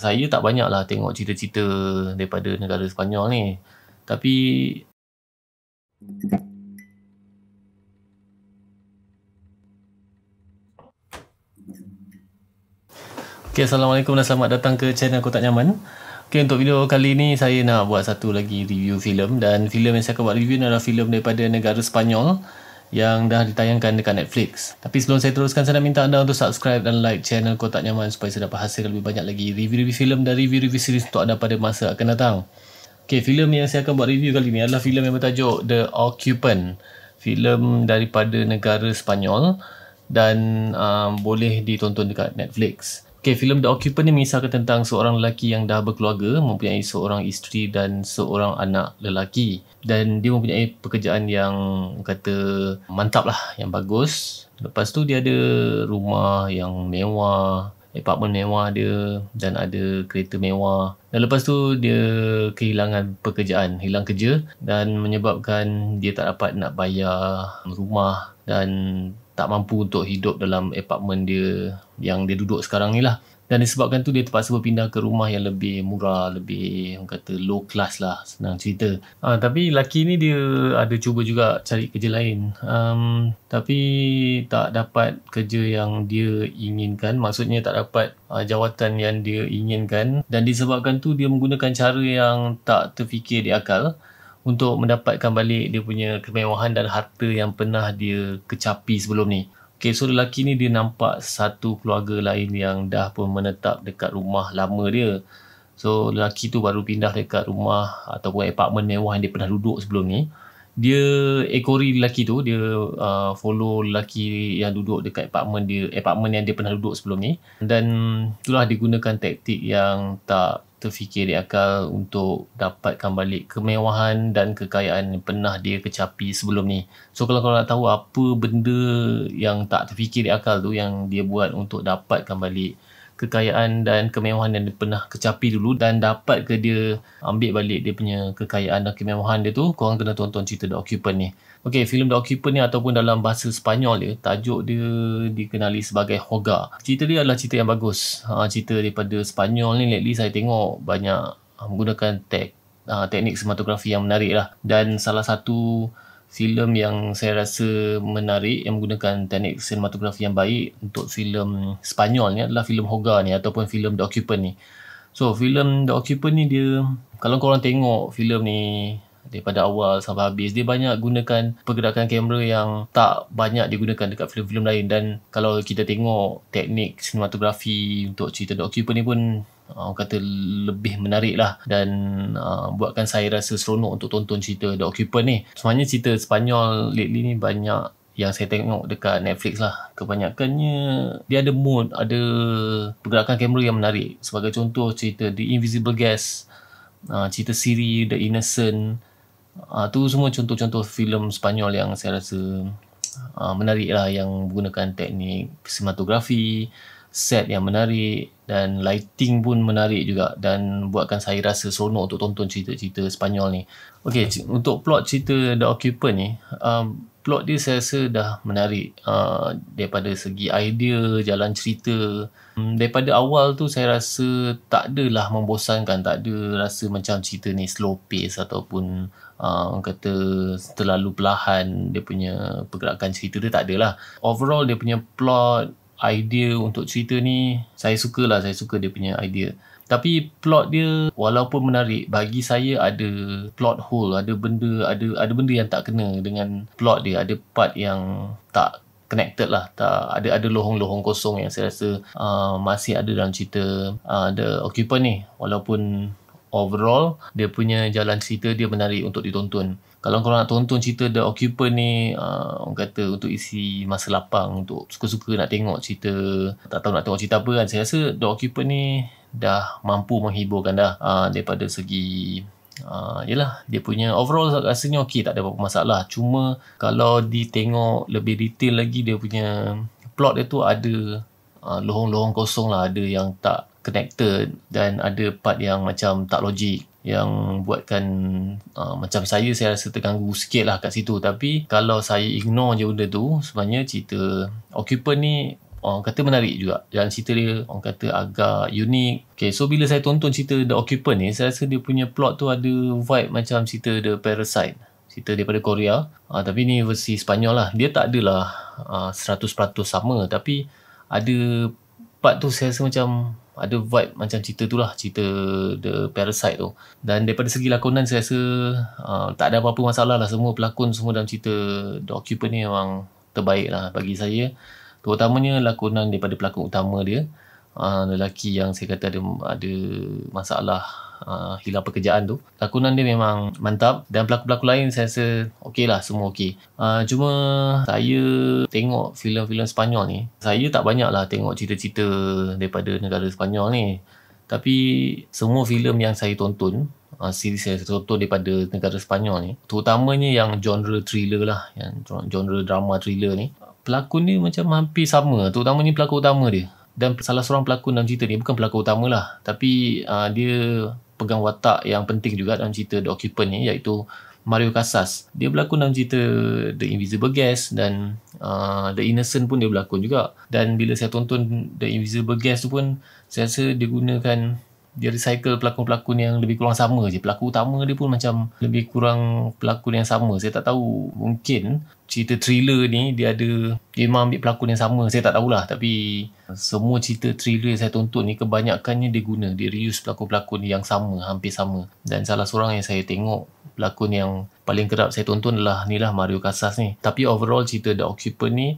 saya tak banyak lah tengok cerita-cerita daripada negara Sepanyol ni. Tapi... Okay, Assalamualaikum dan selamat datang ke channel Kotak Nyaman. Okay, untuk video kali ni saya nak buat satu lagi review filem dan filem yang saya akan buat review ni adalah filem daripada negara Sepanyol yang dah ditayangkan dekat Netflix. Tapi sebelum saya teruskan, saya nak minta anda untuk subscribe dan like channel Kotak Nyaman supaya saya dapat hasil lebih banyak lagi review-review filem dan review-review series untuk anda pada masa akan datang. Okay, filem yang saya akan buat review kali ini adalah filem yang bertajuk The Occupant. Filem daripada negara Spanyol dan um, boleh ditonton dekat Netflix. Okay, filem The Occupant ni mengisahkan tentang seorang lelaki yang dah berkeluarga, mempunyai seorang isteri dan seorang anak lelaki. Dan dia mempunyai pekerjaan yang kata mantap lah, yang bagus. Lepas tu dia ada rumah yang mewah, apartment mewah dia dan ada kereta mewah. Dan lepas tu dia kehilangan pekerjaan, hilang kerja dan menyebabkan dia tak dapat nak bayar rumah dan tak mampu untuk hidup dalam apartmen dia yang dia duduk sekarang ni lah. Dan disebabkan tu dia terpaksa berpindah ke rumah yang lebih murah, lebih orang kata low class lah senang cerita. Ha, tapi lelaki ni dia ada cuba juga cari kerja lain. Um, tapi tak dapat kerja yang dia inginkan. Maksudnya tak dapat uh, jawatan yang dia inginkan. Dan disebabkan tu dia menggunakan cara yang tak terfikir di akal untuk mendapatkan balik dia punya kemewahan dan harta yang pernah dia kecapi sebelum ni. Okay, so lelaki ni dia nampak satu keluarga lain yang dah pun menetap dekat rumah lama dia. So lelaki tu baru pindah dekat rumah ataupun apartmen mewah yang dia pernah duduk sebelum ni. Dia ekori lelaki tu, dia uh, follow lelaki yang duduk dekat apartmen dia, apartmen yang dia pernah duduk sebelum ni. Dan itulah digunakan taktik yang tak terfikir di akal untuk dapatkan balik kemewahan dan kekayaan yang pernah dia kecapi sebelum ni. So kalau kau nak tahu apa benda yang tak terfikir di akal tu yang dia buat untuk dapatkan balik kekayaan dan kemewahan yang dia pernah kecapi dulu dan dapat ke dia ambil balik dia punya kekayaan dan kemewahan dia tu, korang kena tonton cerita The Occupant ni. Okey, filem The Occupant ni ataupun dalam bahasa Sepanyol ya, tajuk dia dikenali sebagai Hoga. Cerita dia adalah cerita yang bagus. Ha, cerita daripada Sepanyol ni lately saya tengok banyak menggunakan tek, ha, teknik sematografi yang menarik lah. Dan salah satu filem yang saya rasa menarik yang menggunakan teknik sinematografi yang baik untuk filem Sepanyol ni adalah filem Hoga ni ataupun filem The Occupant ni. So, filem The Occupant ni dia kalau korang tengok filem ni daripada awal sampai habis dia banyak gunakan pergerakan kamera yang tak banyak digunakan dekat filem-filem lain dan kalau kita tengok teknik sinematografi untuk cerita The Occupant ni pun uh, orang kata lebih menarik lah dan uh, buatkan saya rasa seronok untuk tonton cerita The Occupant ni sebenarnya cerita Spanyol lately ni banyak yang saya tengok dekat Netflix lah kebanyakannya dia ada mood ada pergerakan kamera yang menarik sebagai contoh cerita The Invisible Guest uh, cerita siri The Innocent Uh, tu semua contoh-contoh filem Sepanyol yang saya rasa uh, menarik lah yang menggunakan teknik sinematografi, set yang menarik dan lighting pun menarik juga dan buatkan saya rasa seronok untuk tonton cerita-cerita Sepanyol ni. Okay, untuk plot cerita The Occupant ni, um, plot dia saya rasa dah menarik uh, daripada segi idea, jalan cerita. Um, daripada awal tu saya rasa tak adalah membosankan, tak ada rasa macam cerita ni slow pace ataupun uh, kata terlalu perlahan dia punya pergerakan cerita dia tak adalah. Overall dia punya plot, idea untuk cerita ni saya sukalah, saya suka dia punya idea tapi plot dia walaupun menarik bagi saya ada plot hole ada benda ada ada benda yang tak kena dengan plot dia ada part yang tak connected lah tak ada ada lohong-lohong kosong yang saya rasa uh, masih ada dalam cerita uh, The Occupant ni walaupun overall dia punya jalan cerita dia menarik untuk ditonton kalau korang nak tonton cerita The Occupant ni uh, orang kata untuk isi masa lapang untuk suka-suka nak tengok cerita tak tahu nak tengok cerita apa kan saya rasa The Occupant ni dah mampu menghiburkan dah uh, daripada segi uh, ah, yalah dia punya overall rasanya okey tak ada apa-apa masalah cuma kalau ditengok lebih detail lagi dia punya plot dia tu ada uh, ah, lohong-lohong kosong lah ada yang tak connected dan ada part yang macam tak logik yang buatkan uh, macam saya saya rasa terganggu sikit lah kat situ tapi kalau saya ignore je benda tu sebenarnya cerita Occupant ni orang kata menarik juga dan cerita dia orang kata agak unik okay, so bila saya tonton cerita The Occupant ni saya rasa dia punya plot tu ada vibe macam cerita The Parasite cerita daripada Korea ha, tapi ni versi Spanyol lah dia tak adalah ha, ah, 100% sama tapi ada part tu saya rasa macam ada vibe macam cerita tu lah cerita The Parasite tu dan daripada segi lakonan saya rasa ha, tak ada apa-apa masalah lah semua pelakon semua dalam cerita The Occupant ni memang terbaik lah bagi saya terutamanya lakonan daripada pelakon utama dia uh, lelaki yang saya kata ada, ada masalah uh, hilang pekerjaan tu lakonan dia memang mantap dan pelakon-pelakon lain saya rasa okey lah semua okey uh, cuma saya tengok filem-filem Sepanyol ni saya tak banyak lah tengok cerita-cerita daripada negara Sepanyol ni tapi semua filem yang saya tonton uh, series saya tonton daripada negara Sepanyol ni terutamanya yang genre thriller lah yang genre drama thriller ni pelakon ni macam hampir sama terutamanya pelakon utama dia dan salah seorang pelakon dalam cerita ni bukan pelakon utama lah tapi uh, dia pegang watak yang penting juga dalam cerita The Occupant ni iaitu Mario Casas dia berlakon dalam cerita The Invisible Guest dan uh, The Innocent pun dia berlakon juga dan bila saya tonton The Invisible Guest tu pun saya rasa dia gunakan dia recycle pelakon-pelakon yang lebih kurang sama je pelakon utama dia pun macam lebih kurang pelakon yang sama saya tak tahu mungkin cerita thriller ni dia ada dia memang ambil pelakon yang sama saya tak tahulah tapi semua cerita thriller yang saya tonton ni kebanyakannya dia guna dia reuse pelakon-pelakon yang sama hampir sama dan salah seorang yang saya tengok pelakon yang paling kerap saya tonton adalah ni lah Mario Casas ni tapi overall cerita The Occupant ni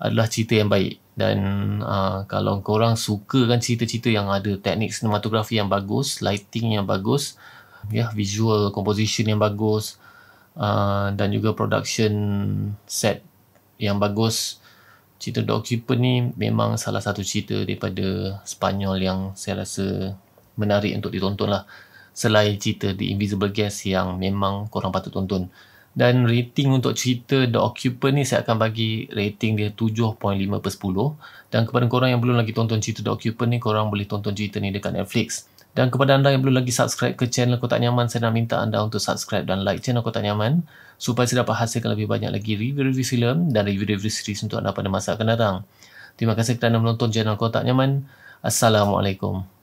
adalah cerita yang baik dan uh, kalau korang suka kan cerita-cerita yang ada teknik sinematografi yang bagus, lighting yang bagus, ya yeah, visual composition yang bagus uh, dan juga production set yang bagus. Cerita The Occupant ni memang salah satu cerita daripada Spanyol yang saya rasa menarik untuk ditonton lah. Selain cerita The Invisible Guest yang memang korang patut tonton dan rating untuk cerita The Occupant ni saya akan bagi rating dia 7.5 per 10 dan kepada korang yang belum lagi tonton cerita The Occupant ni korang boleh tonton cerita ni dekat Netflix dan kepada anda yang belum lagi subscribe ke channel Kotak Nyaman saya nak minta anda untuk subscribe dan like channel Kotak Nyaman supaya saya dapat hasilkan lebih banyak lagi review-review filem dan review-review series untuk anda pada masa akan datang terima kasih kerana menonton channel Kotak Nyaman Assalamualaikum